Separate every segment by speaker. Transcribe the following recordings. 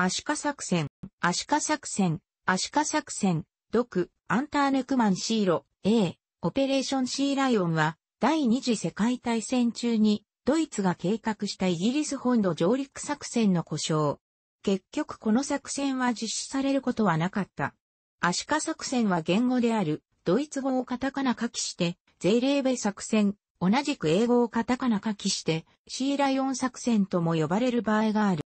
Speaker 1: アシカ作戦、アシカ作戦、アシカ作戦、ドク、アンターネクマンシーロ、A、オペレーションシーライオンは、第二次世界大戦中に、ドイツが計画したイギリス本土上陸作戦の故障。結局この作戦は実施されることはなかった。アシカ作戦は言語である、ドイツ語をカタカナ書きして、ゼイレーベ作戦、同じく英語をカタカナ書きして、シーライオン作戦とも呼ばれる場合がある。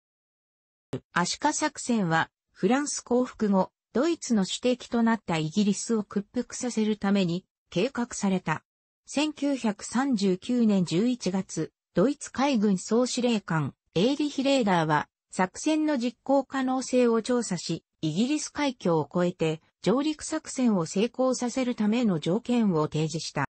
Speaker 1: アシカ作戦は、フランス降伏後、ドイツの主敵となったイギリスを屈服させるために計画された。1939年11月、ドイツ海軍総司令官、エイリヒ・レーダーは、作戦の実行可能性を調査し、イギリス海峡を越えて、上陸作戦を成功させるための条件を提示した。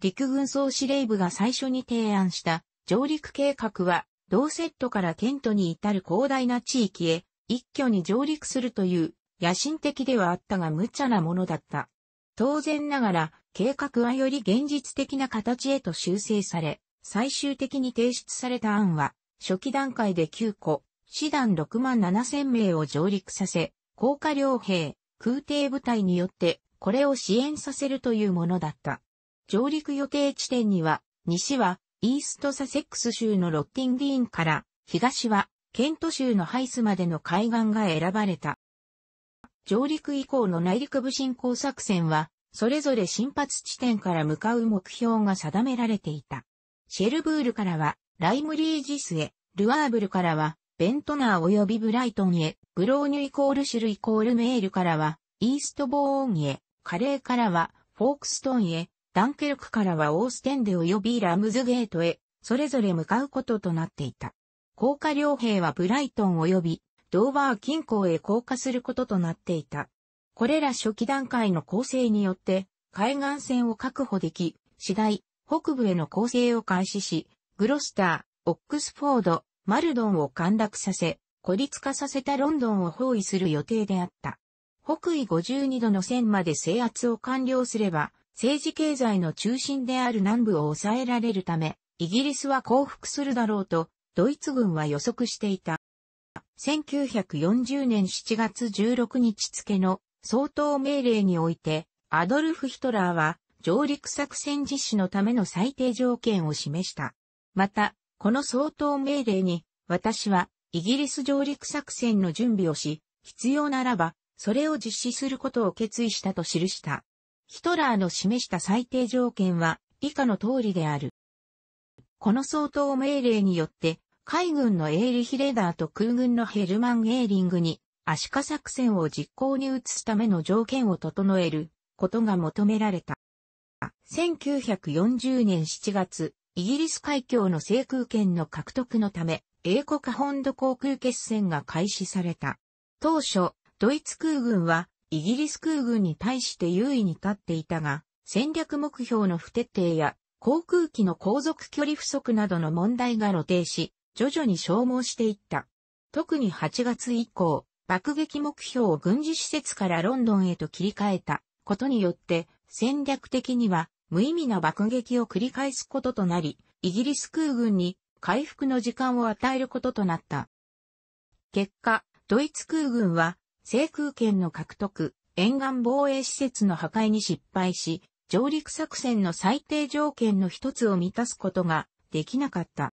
Speaker 1: 陸軍総司令部が最初に提案した上陸計画は同セットからケントに至る広大な地域へ一挙に上陸するという野心的ではあったが無茶なものだった。当然ながら計画はより現実的な形へと修正され、最終的に提出された案は初期段階で9個、師団6万7千名を上陸させ、高架両兵、空挺部隊によってこれを支援させるというものだった。上陸予定地点には、西はイーストサセックス州のロッティンディーンから東はケント州のハイスまでの海岸が選ばれた。上陸以降の内陸部侵攻作戦は、それぞれ新発地点から向かう目標が定められていた。シェルブールからは、ライムリージスへ、ルアーブルからは、ベントナー及びブライトンへ、ブローニュイコールシュルイコールメールからは、イーストボーンへ、カレーからは、フォークストンへ、ダンケルクからはオーステンデ及びラムズゲートへ、それぞれ向かうこととなっていた。降下両兵はブライトン及びドーバー近郊へ降下することとなっていた。これら初期段階の構成によって、海岸線を確保でき、次第、北部への攻勢を開始し、グロスター、オックスフォード、マルドンを陥落させ、孤立化させたロンドンを包囲する予定であった。北緯52度の線まで制圧を完了すれば、政治経済の中心である南部を抑えられるため、イギリスは降伏するだろうと、ドイツ軍は予測していた。1940年7月16日付の総統命令において、アドルフ・ヒトラーは上陸作戦実施のための最低条件を示した。また、この総統命令に、私はイギリス上陸作戦の準備をし、必要ならば、それを実施することを決意したと記した。ヒトラーの示した最低条件は以下の通りである。この相当命令によって、海軍のエーリヒレダーと空軍のヘルマン・エーリングに、アシカ作戦を実行に移すための条件を整えることが求められた。1940年7月、イギリス海峡の制空権の獲得のため、英国本土航空決戦が開始された。当初、ドイツ空軍はイギリス空軍に対して優位に立っていたが、戦略目標の不徹底や航空機の航続距離不足などの問題が露呈し、徐々に消耗していった。特に8月以降、爆撃目標を軍事施設からロンドンへと切り替えたことによって、戦略的には無意味な爆撃を繰り返すこととなり、イギリス空軍に回復の時間を与えることとなった。結果、ドイツ空軍は制空権の獲得、沿岸防衛施設の破壊に失敗し、上陸作戦の最低条件の一つを満たすことができなかった。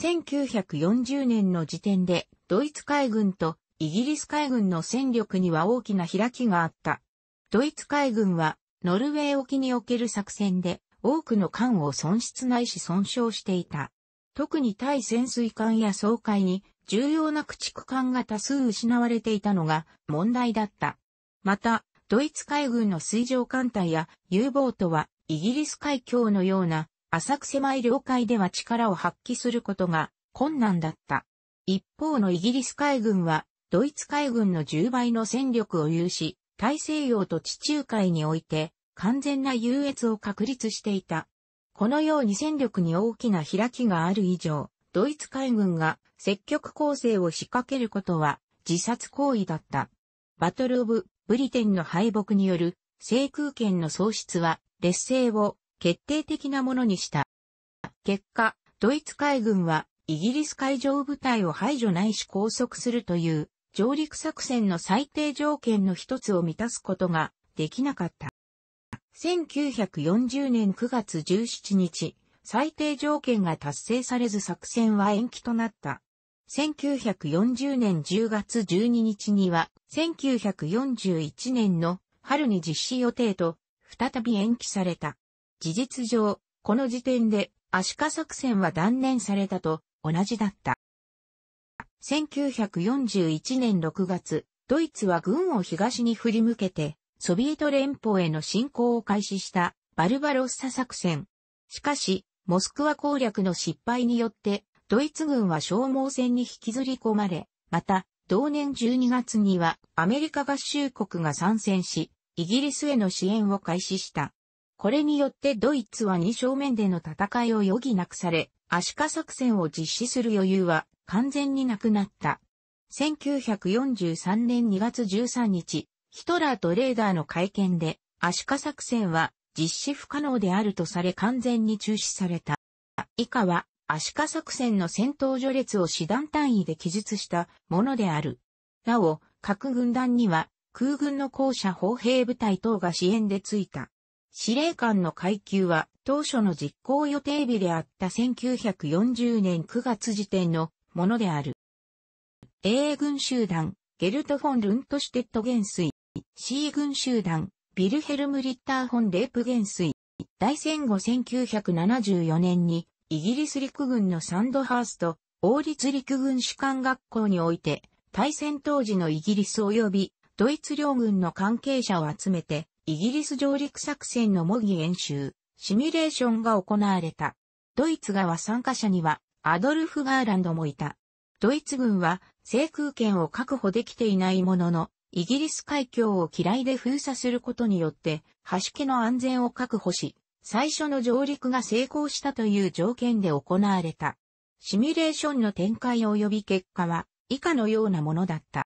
Speaker 1: 1940年の時点でドイツ海軍とイギリス海軍の戦力には大きな開きがあった。ドイツ海軍はノルウェー沖における作戦で多くの艦を損失ないし損傷していた。特に対潜水艦や総海に重要な駆逐艦が多数失われていたのが問題だった。また、ドイツ海軍の水上艦隊や U ボートはイギリス海峡のような浅く狭い領海では力を発揮することが困難だった。一方のイギリス海軍はドイツ海軍の10倍の戦力を有し、大西洋と地中海において完全な優越を確立していた。このように戦力に大きな開きがある以上、ドイツ海軍が積極攻勢を仕掛けることは自殺行為だった。バトル・オブ・ブリテンの敗北による制空権の喪失は劣勢を決定的なものにした。結果、ドイツ海軍はイギリス海上部隊を排除ないし拘束するという上陸作戦の最低条件の一つを満たすことができなかった。1940年9月17日、最低条件が達成されず作戦は延期となった。1940年10月12日には、1941年の春に実施予定と、再び延期された。事実上、この時点で、アシカ作戦は断念されたと、同じだった。1941年6月、ドイツは軍を東に振り向けて、ソビエト連邦への侵攻を開始したバルバロッサ作戦。しかし、モスクワ攻略の失敗によって、ドイツ軍は消耗戦に引きずり込まれ、また、同年12月にはアメリカ合衆国が参戦し、イギリスへの支援を開始した。これによってドイツは二正面での戦いを余儀なくされ、アシカ作戦を実施する余裕は完全になくなった。1943年2月13日、ヒトラーとレーダーの会見で、アシカ作戦は実施不可能であるとされ完全に中止された。以下は、アシカ作戦の戦闘序列を師団単位で記述したものである。なお、各軍団には、空軍の校舎砲兵部隊等が支援でついた。司令官の階級は、当初の実行予定日であった1940年9月時点のものである。英軍集団、ゲルト・フォン・ルントシュテット元帥、C 軍集団、ビルヘルム・リッター・ホン・レープ元帥。大戦後1974年に、イギリス陸軍のサンドハースト、王立陸軍士官学校において、大戦当時のイギリス及びドイツ両軍の関係者を集めて、イギリス上陸作戦の模擬演習、シミュレーションが行われた。ドイツ側参加者には、アドルフ・ガーランドもいた。ドイツ軍は制空権を確保できていないものの、イギリス海峡を嫌いで封鎖することによって、橋家の安全を確保し、最初の上陸が成功したという条件で行われた。シミュレーションの展開及び結果は以下のようなものだった。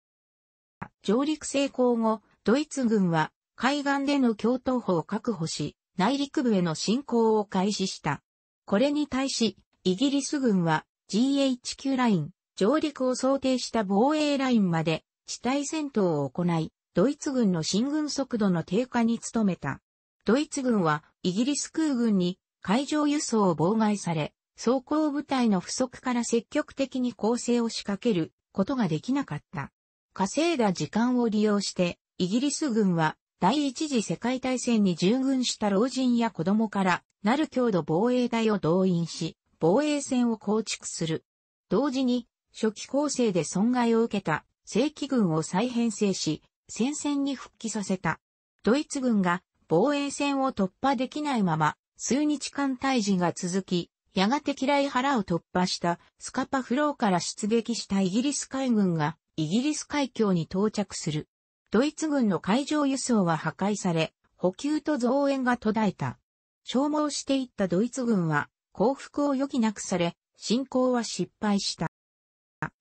Speaker 1: 上陸成功後、ドイツ軍は海岸での共闘法を確保し、内陸部への侵攻を開始した。これに対し、イギリス軍は GHQ ライン、上陸を想定した防衛ラインまで地対戦闘を行い、ドイツ軍の進軍速度の低下に努めた。ドイツ軍はイギリス空軍に海上輸送を妨害され、装甲部隊の不足から積極的に攻勢を仕掛けることができなかった。稼いだ時間を利用して、イギリス軍は第一次世界大戦に従軍した老人や子供から、なる強度防衛隊を動員し、防衛線を構築する。同時に、初期攻勢で損害を受けた正規軍を再編成し、戦線に復帰させた。ドイツ軍が防衛線を突破できないまま、数日間退治が続き、やがて嫌い腹を突破したスカパフローから出撃したイギリス海軍がイギリス海峡に到着する。ドイツ軍の海上輸送は破壊され、補給と増援が途絶えた。消耗していったドイツ軍は降伏を余儀なくされ、侵攻は失敗した。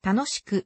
Speaker 1: 楽しく